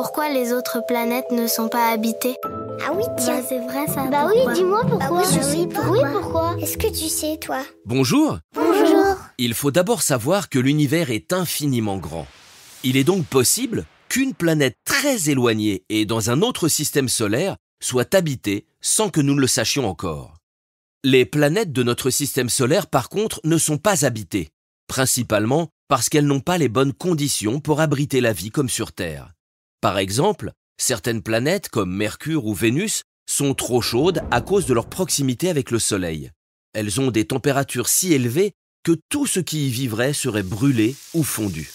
pourquoi les autres planètes ne sont pas habitées. Ah oui, tiens. Bah, c'est vrai ça. Bah oui, dis-moi bah pourquoi. je ah sais pourquoi. Oui, pourquoi Est-ce que tu sais, toi Bonjour. Bonjour. Il faut d'abord savoir que l'univers est infiniment grand. Il est donc possible qu'une planète très éloignée et dans un autre système solaire soit habitée sans que nous ne le sachions encore. Les planètes de notre système solaire, par contre, ne sont pas habitées, principalement parce qu'elles n'ont pas les bonnes conditions pour abriter la vie comme sur Terre. Par exemple, certaines planètes comme Mercure ou Vénus sont trop chaudes à cause de leur proximité avec le Soleil. Elles ont des températures si élevées que tout ce qui y vivrait serait brûlé ou fondu.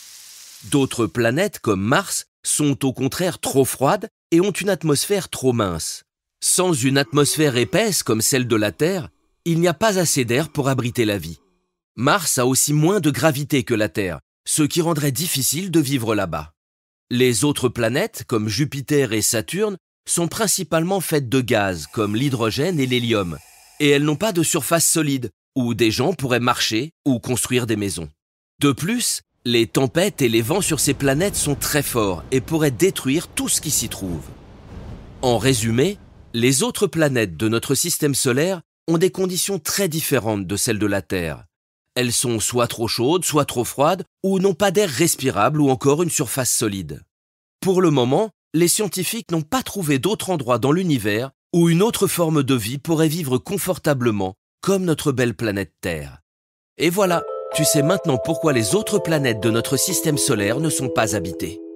D'autres planètes comme Mars sont au contraire trop froides et ont une atmosphère trop mince. Sans une atmosphère épaisse comme celle de la Terre, il n'y a pas assez d'air pour abriter la vie. Mars a aussi moins de gravité que la Terre, ce qui rendrait difficile de vivre là-bas. Les autres planètes, comme Jupiter et Saturne, sont principalement faites de gaz, comme l'hydrogène et l'hélium, et elles n'ont pas de surface solide, où des gens pourraient marcher ou construire des maisons. De plus, les tempêtes et les vents sur ces planètes sont très forts et pourraient détruire tout ce qui s'y trouve. En résumé, les autres planètes de notre système solaire ont des conditions très différentes de celles de la Terre. Elles sont soit trop chaudes, soit trop froides, ou n'ont pas d'air respirable ou encore une surface solide. Pour le moment, les scientifiques n'ont pas trouvé d'autre endroit dans l'univers où une autre forme de vie pourrait vivre confortablement, comme notre belle planète Terre. Et voilà, tu sais maintenant pourquoi les autres planètes de notre système solaire ne sont pas habitées.